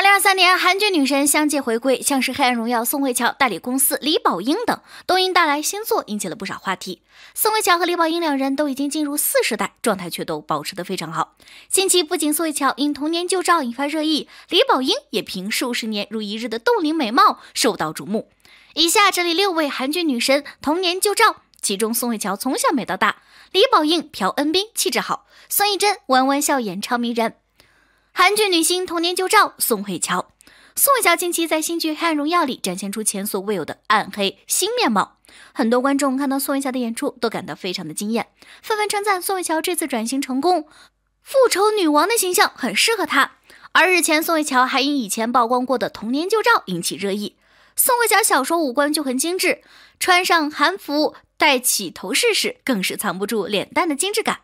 2023年，韩剧女神相继回归，像是《黑暗荣耀》宋慧乔、代理公司李宝英等，都因带来新作引起了不少话题。宋慧乔和李宝英两人都已经进入四十代，状态却都保持得非常好。近期不仅宋慧乔因童年旧照引发热议，李宝英也凭数十年如一日的冻龄美貌受到瞩目。以下整理六位韩剧女神童年旧照，其中宋慧乔从小美到大，李宝英、朴恩斌气质好，孙艺珍弯弯笑眼超迷人。韩剧女星童年旧照宋慧乔。宋慧乔近期在新剧《黑暗荣耀》里展现出前所未有的暗黑新面貌，很多观众看到宋慧乔的演出都感到非常的惊艳，纷纷称赞宋慧乔这次转型成功，复仇女王的形象很适合她。而日前，宋慧乔还因以前曝光过的童年旧照引起热议。宋慧乔小时候五官就很精致，穿上韩服戴起头饰时，更是藏不住脸蛋的精致感。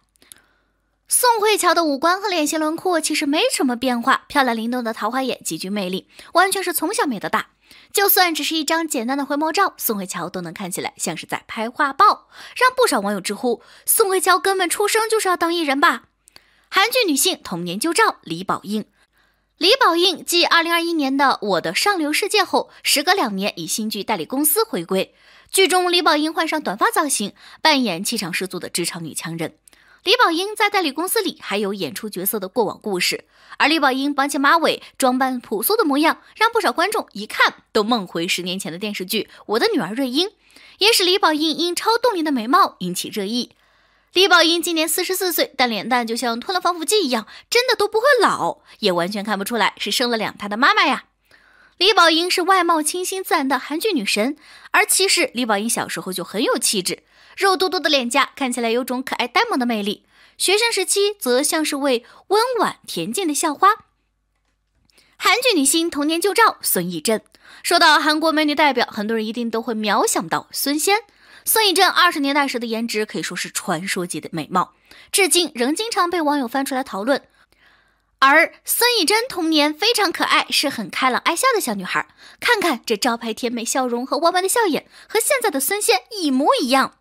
宋慧乔的五官和脸型轮廓其实没什么变化，漂亮灵动的桃花眼极具魅力，完全是从小美到大。就算只是一张简单的回眸照，宋慧乔都能看起来像是在拍画报，让不少网友直呼宋慧乔根本出生就是要当艺人吧。韩剧女性童年旧照李宝英，李宝英继2021年的《我的上流世界》后，时隔两年以新剧代理公司回归，剧中李宝英换上短发造型，扮演气场十足的职场女强人。李宝英在代理公司里还有演出角色的过往故事，而李宝英绑起马尾、装扮朴素的模样，让不少观众一看都梦回十年前的电视剧《我的女儿瑞英》，也使李宝英因超冻龄的美貌引起热议。李宝英今年四十四岁，但脸蛋就像吞了防腐剂一样，真的都不会老，也完全看不出来是生了两胎的妈妈呀。李宝英是外貌清新自然的韩剧女神，而其实李宝英小时候就很有气质，肉嘟嘟的脸颊看起来有种可爱呆萌的魅力。学生时期则像是位温婉恬静的校花。韩剧女星童年旧照，孙艺珍。说到韩国美女代表，很多人一定都会秒想到孙仙。孙艺珍二十年代时的颜值可以说是传说级的美貌，至今仍经常被网友翻出来讨论。而孙艺珍童年非常可爱，是很开朗爱笑的小女孩。看看这招牌甜美笑容和弯弯的笑眼，和现在的孙仙一模一样。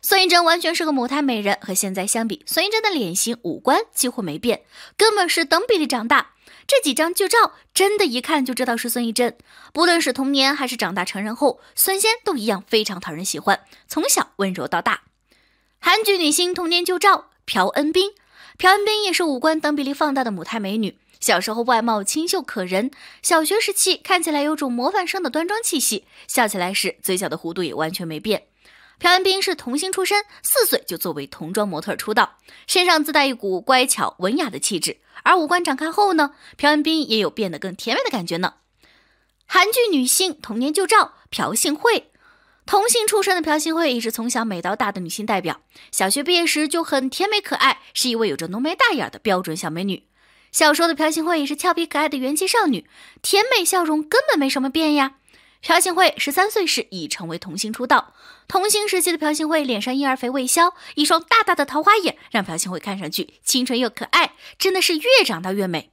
孙艺珍完全是个母胎美人，和现在相比，孙艺珍的脸型、五官几乎没变，根本是等比例长大。这几张旧照，真的，一看就知道是孙艺珍。不论是童年还是长大成人后，孙仙都一样非常讨人喜欢，从小温柔到大。韩剧女星童年旧照，朴恩斌。朴恩斌也是五官等比例放大的母胎美女，小时候外貌清秀可人，小学时期看起来有种模范生的端庄气息，笑起来时嘴角的弧度也完全没变。朴恩斌是童星出身，四岁就作为童装模特出道，身上自带一股乖巧文雅的气质，而五官展开后呢，朴恩斌也有变得更甜美的感觉呢。韩剧女性童年旧照，朴信惠。童星出身的朴信惠也是从小美到大的女星代表。小学毕业时就很甜美可爱，是一位有着浓眉大眼的标准小美女。小时候的朴信惠也是俏皮可爱的元气少女，甜美笑容根本没什么变呀。朴信惠十三岁时已成为童星出道，童星时期的朴信惠脸上婴儿肥未消，一双大大的桃花眼让朴信惠看上去清纯又可爱，真的是越长大越美。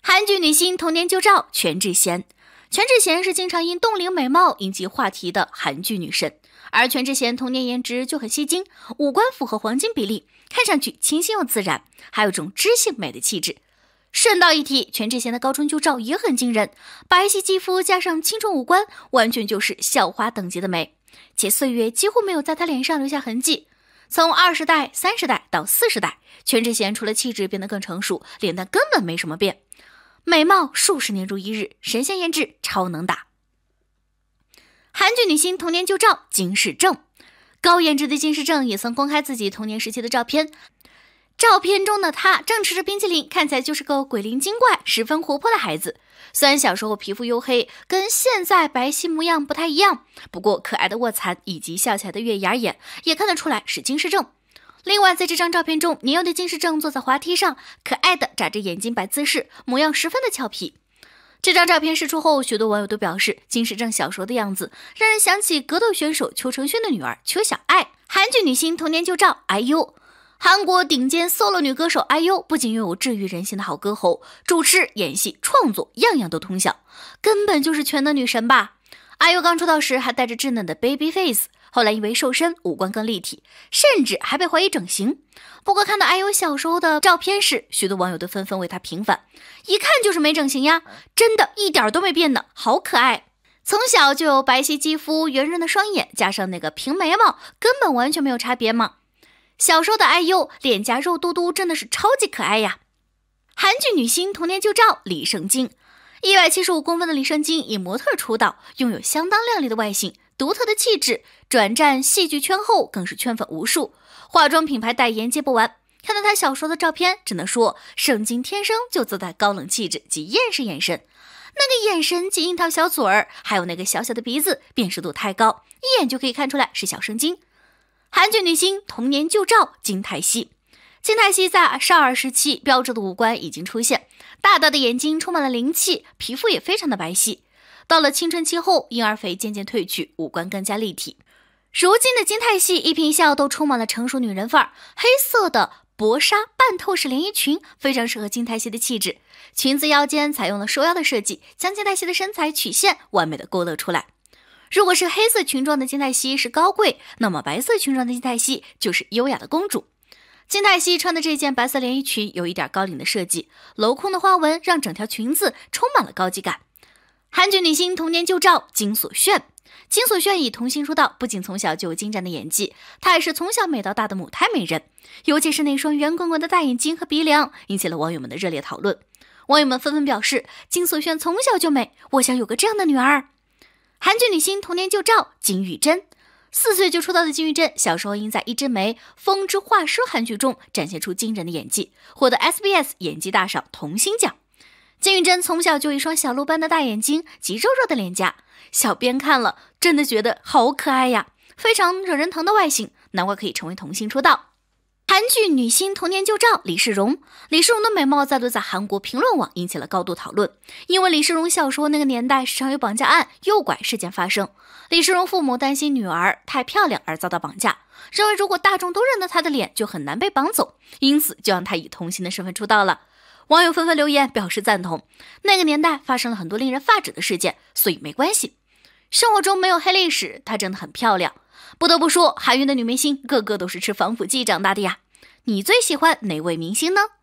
韩剧女星童年旧照，全智贤。全智贤是经常因冻龄美貌引起话题的韩剧女神，而全智贤童年颜值就很吸睛，五官符合黄金比例，看上去清新又自然，还有种知性美的气质。顺道一提，全智贤的高中旧照也很惊人，白皙肌肤加上清纯五官，完全就是校花等级的美，且岁月几乎没有在她脸上留下痕迹。从二十代、三十代到四十代，全智贤除了气质变得更成熟，脸蛋根本没什么变。美貌数十年如一日，神仙颜值超能打。韩剧女星童年旧照金世症，高颜值的金世症也曾公开自己童年时期的照片。照片中的她正吃着冰淇淋，看起来就是个鬼灵精怪、十分活泼的孩子。虽然小时候皮肤黝黑，跟现在白皙模样不太一样，不过可爱的卧蚕以及笑起来的月牙眼也看得出来是金世症。另外，在这张照片中，年幼的金世正坐在滑梯上，可爱的眨着眼睛摆姿势，模样十分的俏皮。这张照片释出后，许多网友都表示，金世正小时候的样子让人想起格斗选手邱成勋的女儿邱小爱。韩剧女星童年旧照，IU。韩国顶尖 solo 女歌手，IU 不仅拥有治愈人心的好歌喉，主持、演戏、创作，样样都通晓，根本就是全能女神吧？IU 刚出道时还带着稚嫩的 baby face。后来因为瘦身，五官更立体，甚至还被怀疑整形。不过看到 IU 小时候的照片时，许多网友都纷纷为他平反，一看就是没整形呀，真的一点都没变呢，好可爱！从小就有白皙肌肤、圆润的双眼，加上那个平眉毛，根本完全没有差别嘛。小时候的 IU 脸颊肉嘟嘟，真的是超级可爱呀。韩剧女星童年旧照李圣经，一百七十五公分的李圣经以模特出道，拥有相当靓丽的外形。独特的气质，转战戏剧圈后更是圈粉无数，化妆品牌代言接不完。看到他小时候的照片，只能说圣经天生就自带高冷气质及厌世眼神，那个眼神及樱桃小嘴儿，还有那个小小的鼻子，辨识度太高，一眼就可以看出来是小圣经。韩剧女星童年旧照金泰熙，金泰熙在少儿时期标志的五官已经出现，大大的眼睛充满了灵气，皮肤也非常的白皙。到了青春期后，婴儿肥渐渐褪去，五官更加立体。如今的金泰熙一颦一笑都充满了成熟女人范儿。黑色的薄纱半透视连衣裙非常适合金泰熙的气质，裙子腰间采用了收腰的设计，将金泰熙的身材曲线完美的勾勒出来。如果是黑色裙装的金泰熙是高贵，那么白色裙装的金泰熙就是优雅的公主。金泰熙穿的这件白色连衣裙有一点高领的设计，镂空的花纹让整条裙子充满了高级感。韩剧女星童年旧照，金所炫。金所炫以童星出道，不仅从小就有精湛的演技，她也是从小美到大的母胎美人。尤其是那双圆滚滚的大眼睛和鼻梁，引起了网友们的热烈讨论。网友们纷纷表示：“金所炫从小就美，我想有个这样的女儿。”韩剧女星童年旧照，金玉珍，四岁就出道的金玉珍，小时候因在《一枝梅》《风之画师》韩剧中展现出惊人的演技，获得 SBS 演技大赏童星奖。金宇珍从小就一双小鹿般的大眼睛，及肉肉的脸颊，小编看了真的觉得好可爱呀，非常惹人疼的外形，难怪可以成为童星出道。韩剧女星童年旧照李世荣，李世荣的美貌再度在韩国评论网引起了高度讨论。因为李世荣小时候那个年代时常有绑架案、诱拐事件发生，李世荣父母担心女儿太漂亮而遭到绑架，认为如果大众都认得她的脸，就很难被绑走，因此就让她以童星的身份出道了。网友纷纷留言表示赞同。那个年代发生了很多令人发指的事件，所以没关系。生活中没有黑历史，她真的很漂亮。不得不说，韩娱的女明星个个都是吃防腐剂长大的呀。你最喜欢哪位明星呢？